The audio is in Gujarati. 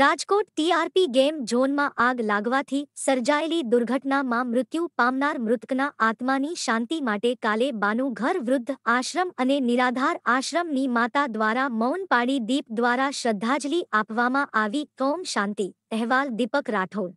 રાજકોટ ટીઆરપી ગેમ ઝોનમાં આગ લાગવાથી સર્જાયેલી દુર્ઘટનામાં મૃત્યુ પામનાર મૃતકના આત્માની શાંતિ માટે કાલે બાનુઘર વૃદ્ધ આશ્રમ અને નિરાધાર આશ્રમની માતા દ્વારા મૌન પાડી દીપ દ્વારા શ્રદ્ધાંજલિ આપવામાં આવી કૌમ શાંતિ અહેવાલ દીપક રાઠોડ